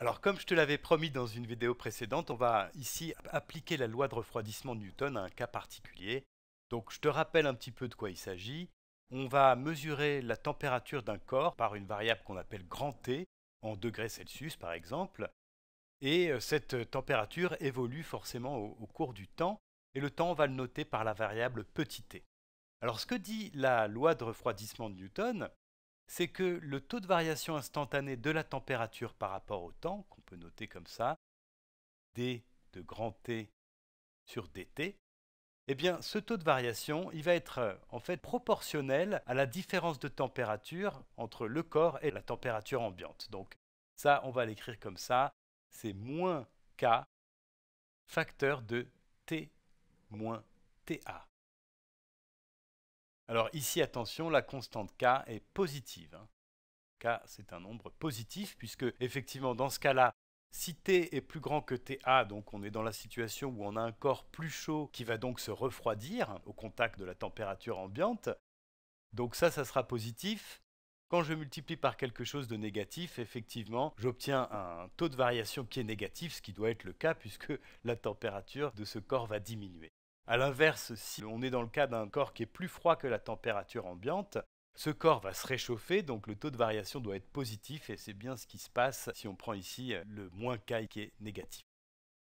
Alors comme je te l'avais promis dans une vidéo précédente, on va ici appliquer la loi de refroidissement de Newton à un cas particulier. Donc je te rappelle un petit peu de quoi il s'agit. On va mesurer la température d'un corps par une variable qu'on appelle grand T, en degrés Celsius par exemple. Et euh, cette température évolue forcément au, cours du temps, et le temps on va le noter par la variable petit t. Alors ce que dit la loi de refroidissement de Newton, c'est que le taux de variation instantanée de la température par rapport au temps, qu'on peut noter comme ça, d de grand T sur dt, eh bien ce taux de variation, il va être euh, en fait proportionnel à la différence de température entre le corps et la température ambiante. Donc ça, on va l'écrire comme ça, c'est moins K facteur de T moins TA. Alors ici, attention, la constante k est positive. Hein. K, c'est un nombre positif, puisque effectivement, dans ce cas-là, si T est plus grand que TA, donc on est dans la situation où on a un corps plus chaud qui va donc se refroidir hein, au contact de la température ambiante, donc ça, ça sera positif. Quand je multiplie par quelque chose de négatif, effectivement, j'obtiens un taux de variation qui est négatif, ce qui doit être le cas puisque la température de ce corps va diminuer. A l'inverse, si on est dans le cas d'un corps qui est plus froid que la température ambiante, ce corps va se réchauffer, donc le taux de variation doit être positif, et c'est bien ce qui se passe si on prend ici euh, le moins K qui est négatif.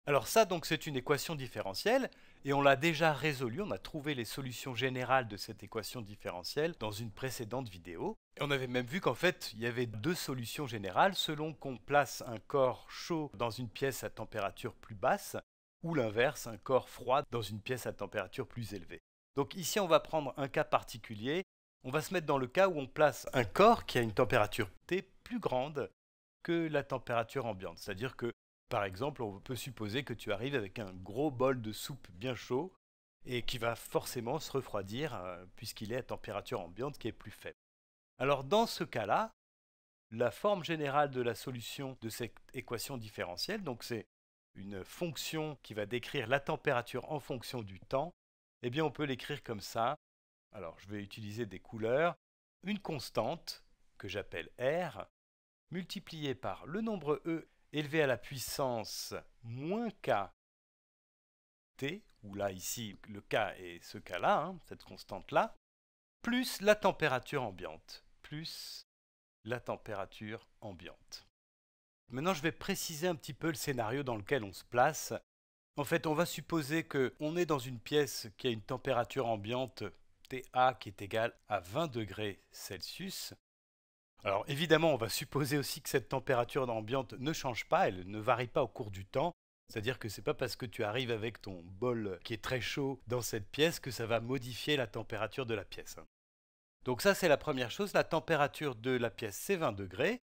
Alors ça, donc, c'est une équation différentielle, et on l'a déjà résolue, on a trouvé les solutions générales de cette équation différentielle dans une précédente vidéo. Et on avait même vu qu'en fait, il y avait deux solutions générales, selon qu'on place un corps chaud dans une pièce à température plus basse, ou l'inverse, un corps froid dans une pièce à température plus élevée. Donc ici, on va prendre un cas particulier. On va se mettre dans le cas où on place un corps qui a une température T plus grande que la température ambiante. C'est-à-dire que, par exemple, on peut supposer que tu arrives avec un gros bol de soupe bien chaud et qui va forcément se refroidir euh, puisqu'il est à température ambiante qui est plus faible. Alors dans ce cas-là, la forme générale de la solution de cette équation différentielle, donc c'est une fonction qui va décrire la température en fonction du temps, eh bien on peut l'écrire comme ça. Alors je vais utiliser des couleurs. Une constante, que j'appelle R, multipliée par le nombre E élevé à la puissance moins K T, où là ici le K est ce K-là, hein, cette constante-là, plus la température ambiante, plus la température ambiante. Maintenant, je vais préciser un petit peu le scénario dans lequel on se place. En fait, on va supposer que on est dans une pièce qui a une température ambiante TA qui est égale à 20 degrés Celsius. Alors évidemment, on va supposer aussi que cette température ambiante ne change pas, elle ne varie pas au cours du temps. C'est-à-dire que c'est pas parce que tu arrives avec ton bol qui est très chaud dans cette pièce que ça va modifier la température de la pièce. Donc ça c'est la première chose, la température de la pièce c'est 20 degrés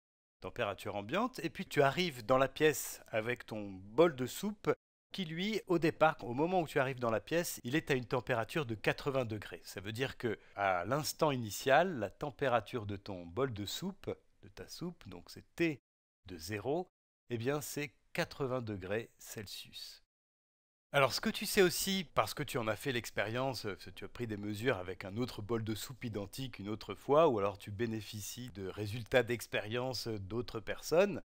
température ambiante, et puis tu arrives dans la pièce avec ton bol de soupe qui lui, au départ, au moment où tu arrives dans la pièce, il est à une température de 80 degrés. Ça veut dire que à l'instant initial, la température de ton bol de soupe, de ta soupe, donc c'est T de 0, eh bien c'est 80 degrés Celsius. Alors, ce que tu sais aussi, parce que tu en as fait l'expérience, euh, tu as pris des mesures avec un autre bol de soupe identique une autre fois, ou alors tu bénéficies de résultats d'expérience euh, d'autres personnes.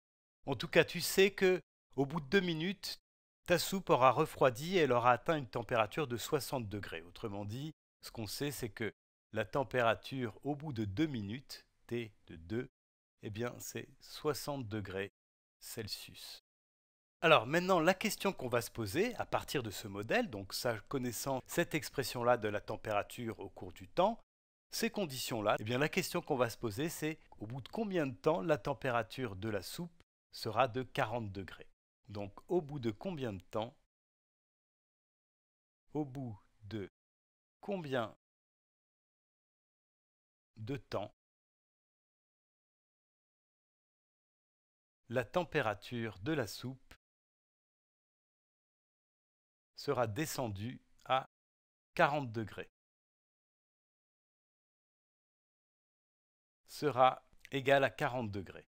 En tout cas, tu sais que, au bout de deux minutes, ta soupe aura refroidi et elle aura atteint une température de 60 degrés. Autrement dit, ce qu'on sait, c'est que la température au bout de deux minutes, T de 2, eh bien, c'est 60 degrés Celsius. Alors maintenant, la question qu'on va se poser à partir de ce modèle, donc connaissant cette expression-là de la température au cours du temps, ces conditions-là, eh bien la question qu'on va se poser, c'est au bout de combien de temps la température de la soupe sera de 40 degrés. Donc au bout de combien de temps Au bout de combien de temps la température de la soupe sera descendu à 40 degrés. sera égal à 40 degrés.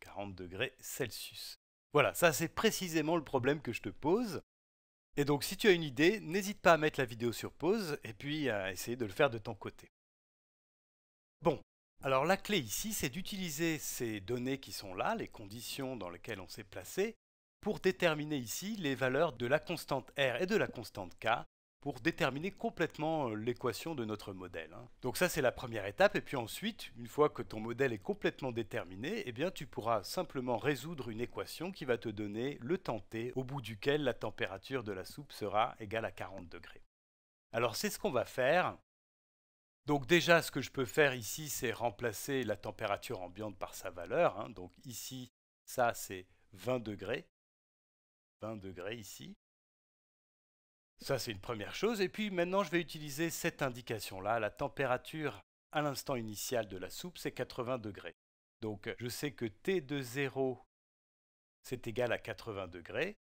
40 degrés Celsius. Voilà, ça c'est précisément le problème que je te pose. Et donc si tu as une idée, n'hésite pas à mettre la vidéo sur pause et puis à essayer de le faire de ton côté. Bon, alors la clé ici, c'est d'utiliser ces données qui sont là, les conditions dans lesquelles on s'est placé, pour déterminer ici les valeurs de la constante R et de la constante K pour déterminer complètement euh, l'équation de notre modèle. Hein. Donc ça c'est la première étape et puis ensuite, une fois que ton modèle est complètement déterminé, eh bien tu pourras simplement résoudre une équation qui va te donner le temps T au bout duquel la température de la soupe sera égale à 40 degrés. Alors c'est ce qu'on va faire. Donc déjà ce que je peux faire ici c'est remplacer la température ambiante par sa valeur. Hein. Donc ici ça c'est 20 degrés degrés ici. Ça, c'est une première chose. Et puis maintenant, je vais utiliser cette indication-là. La température à l'instant initial de la soupe, c'est 80 degrés. Donc, je sais que T de 0, c'est égal à 80 degrés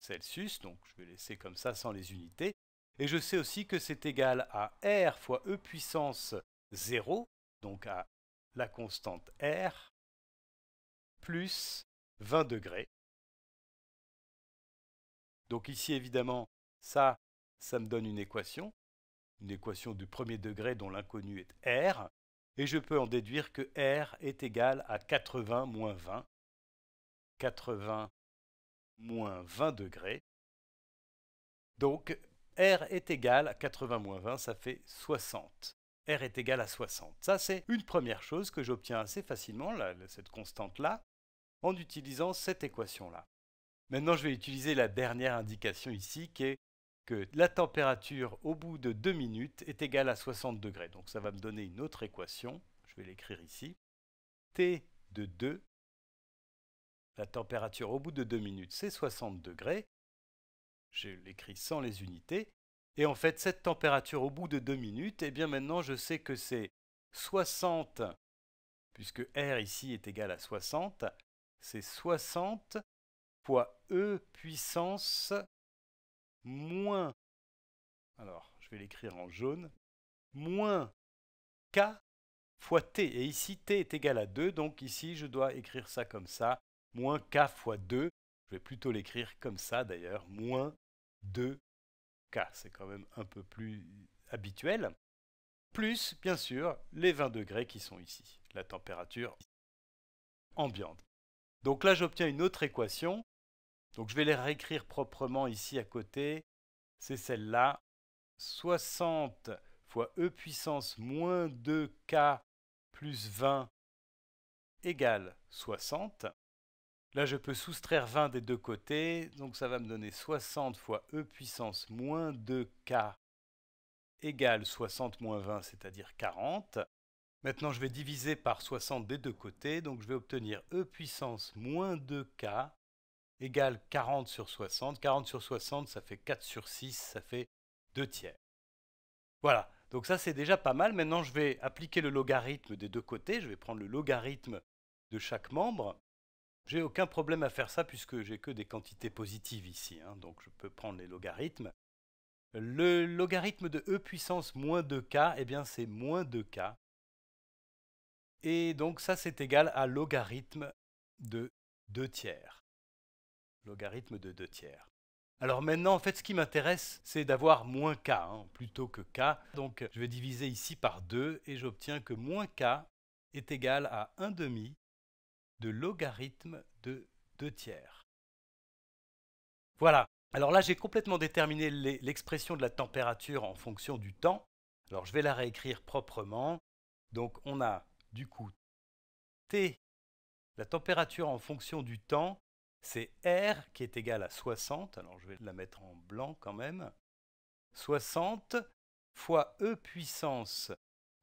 Celsius. Donc, je vais laisser comme ça sans les unités. Et je sais aussi que c'est égal à R fois E puissance 0, donc à la constante R, plus 20 degrés. Donc ici, évidemment, ça, ça me donne une équation, une équation du premier degré dont l'inconnu est R, et je peux en déduire que R est égal à 80 moins 20, 80 moins 20 degrés. Donc R est égal à 80 moins 20, ça fait 60. R est égal à 60. Ça, c'est une première chose que j'obtiens assez facilement, cette constante-là, en utilisant cette équation-là. Maintenant, je vais utiliser la dernière indication ici, qui est que la température au bout de 2 minutes est égale à 60 degrés. Donc ça va me donner une autre équation, je vais l'écrire ici. T de 2, la température au bout de 2 minutes, c'est 60 degrés. Je l'écris sans les unités. Et en fait, cette température au bout de 2 minutes, eh bien maintenant je sais que c'est 60, puisque R ici est égal à 60, c'est 60 fois e puissance moins, alors je vais l'écrire en jaune, moins k fois t. Et ici, t est égal à 2, donc ici, je dois écrire ça comme ça, moins k fois 2. Je vais plutôt l'écrire comme ça d'ailleurs, moins 2k. C'est quand même un peu plus habituel. Plus, bien sûr, les 20 degrés qui sont ici, la température ambiante. Donc là, j'obtiens une autre équation donc je vais les réécrire proprement ici à côté. C'est celle-là. 60 fois e puissance moins 2k plus 20 égale 60. Là, je peux soustraire 20 des deux côtés, donc ça va me donner 60 fois e puissance moins 2k égale 60 moins 20, c'est-à-dire 40. Maintenant, je vais diviser par 60 des deux côtés, donc je vais obtenir e puissance moins 2k égale 40 sur 60. 40 sur 60, ça fait 4 sur 6, ça fait 2 tiers. Voilà, donc ça c'est déjà pas mal. Maintenant, je vais appliquer le logarithme des deux côtés. Je vais prendre le logarithme de chaque membre. J'ai aucun problème à faire ça puisque j'ai que des quantités positives ici, hein. donc je peux prendre les logarithmes. Le logarithme de e puissance moins 2k, eh bien c'est moins 2k. Et donc ça c'est égal à logarithme de 2 tiers logarithme de 2 tiers. Alors maintenant, en fait, ce qui m'intéresse, c'est d'avoir moins k hein, plutôt que k. Donc je vais diviser ici par 2 et j'obtiens que moins k est égal à 1 demi de logarithme de 2 tiers. Voilà. Alors là, j'ai complètement déterminé l'expression de la température en fonction du temps. Alors je vais la réécrire proprement. Donc on a du coup T, la température en fonction du temps, c'est R qui est égal à 60, alors je vais la mettre en blanc quand même, 60 fois E puissance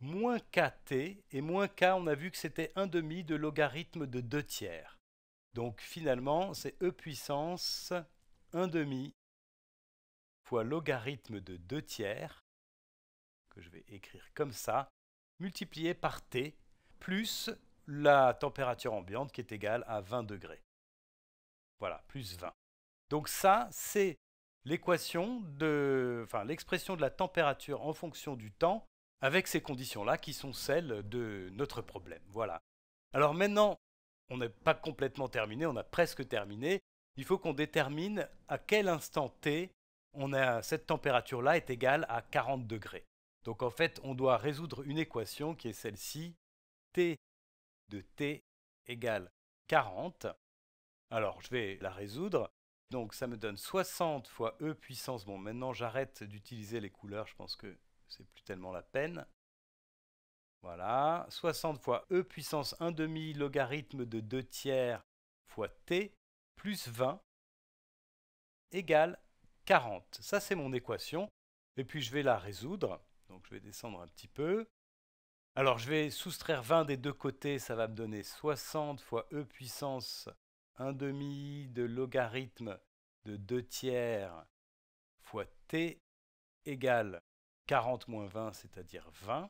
moins KT, et moins K, on a vu que c'était 1 demi de logarithme de 2 tiers. Donc finalement, c'est E puissance 1 demi fois logarithme de 2 tiers, que je vais écrire comme ça, multiplié par T, plus la température ambiante qui est égale à 20 degrés. Voilà, plus 20. Donc ça, c'est l'équation de, l'expression de la température en fonction du temps avec ces conditions-là qui sont celles de notre problème. Voilà. Alors maintenant, on n'est pas complètement terminé, on a presque terminé. Il faut qu'on détermine à quel instant t on a cette température-là est égale à 40 degrés. Donc en fait, on doit résoudre une équation qui est celle-ci, t de t égale 40 alors, je vais la résoudre. Donc, ça me donne 60 fois E puissance. Bon, maintenant, j'arrête d'utiliser les couleurs. Je pense que c'est plus tellement la peine. Voilà. 60 fois E puissance 1 demi logarithme de 2 tiers fois T plus 20 égale 40. Ça, c'est mon équation. Et puis, je vais la résoudre. Donc, je vais descendre un petit peu. Alors, je vais soustraire 20 des deux côtés. Ça va me donner 60 fois E puissance 1 demi de logarithme de 2 tiers fois t égale 40 moins 20, c'est-à-dire 20.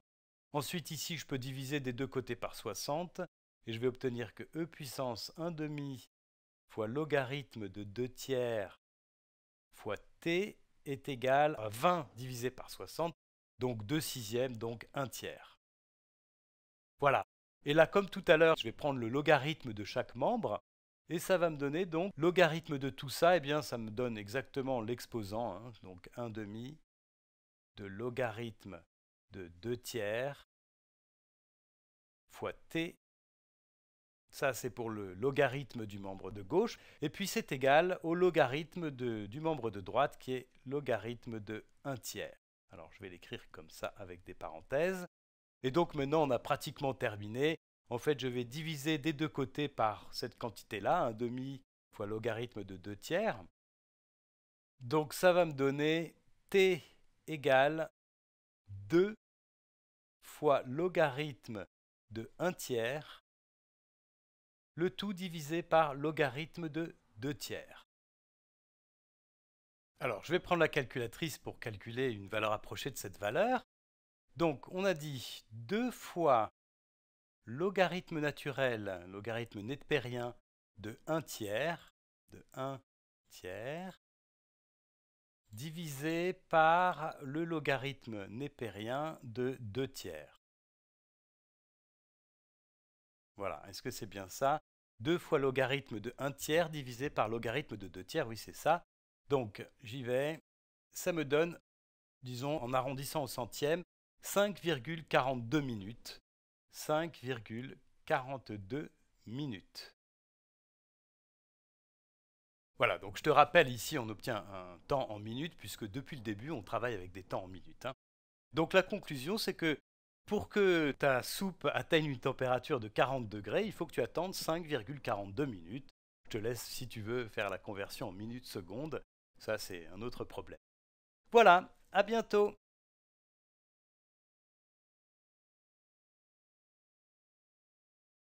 Ensuite, ici, je peux diviser des deux côtés par 60 et je vais obtenir que e puissance 1 demi fois logarithme de 2 tiers fois t est égal à 20 divisé par 60, donc 2 sixièmes, donc 1 tiers. Voilà. Et là, comme tout à l'heure, je vais prendre le logarithme de chaque membre. Et ça va me donner donc logarithme de tout ça, et eh bien ça me donne exactement l'exposant, hein, donc 1 demi de logarithme de 2 tiers fois t. Ça c'est pour le logarithme du membre de gauche, et puis c'est égal au logarithme du membre de droite qui est logarithme de 1 tiers. Alors je vais l'écrire comme ça avec des parenthèses. Et donc maintenant on a pratiquement terminé, en fait, je vais diviser des deux côtés par cette quantité-là, un demi fois logarithme de 2 tiers. Donc ça va me donner t égale 2 fois logarithme de 1 tiers, le tout divisé par logarithme de 2 tiers. Alors, je vais prendre la calculatrice pour calculer une valeur approchée de cette valeur. Donc, on a dit 2 fois logarithme naturel, logarithme netpérien de 1 tiers, de 1 tiers, divisé par le logarithme népérien de 2 tiers. Voilà, est-ce que c'est bien ça 2 fois logarithme de 1 tiers divisé par logarithme de 2 tiers, oui c'est ça. Donc j'y vais, ça me donne, disons en arrondissant au centième, 5,42 minutes 5,42 minutes. Voilà, donc je te rappelle, ici on obtient un temps en minutes, puisque depuis le début on travaille avec des temps en minutes. Hein. Donc la conclusion, c'est que pour que ta soupe atteigne une température de 40 degrés, il faut que tu attendes 5,42 minutes. Je te laisse, si tu veux, faire la conversion en minutes secondes. Ça, c'est un autre problème. Voilà, à bientôt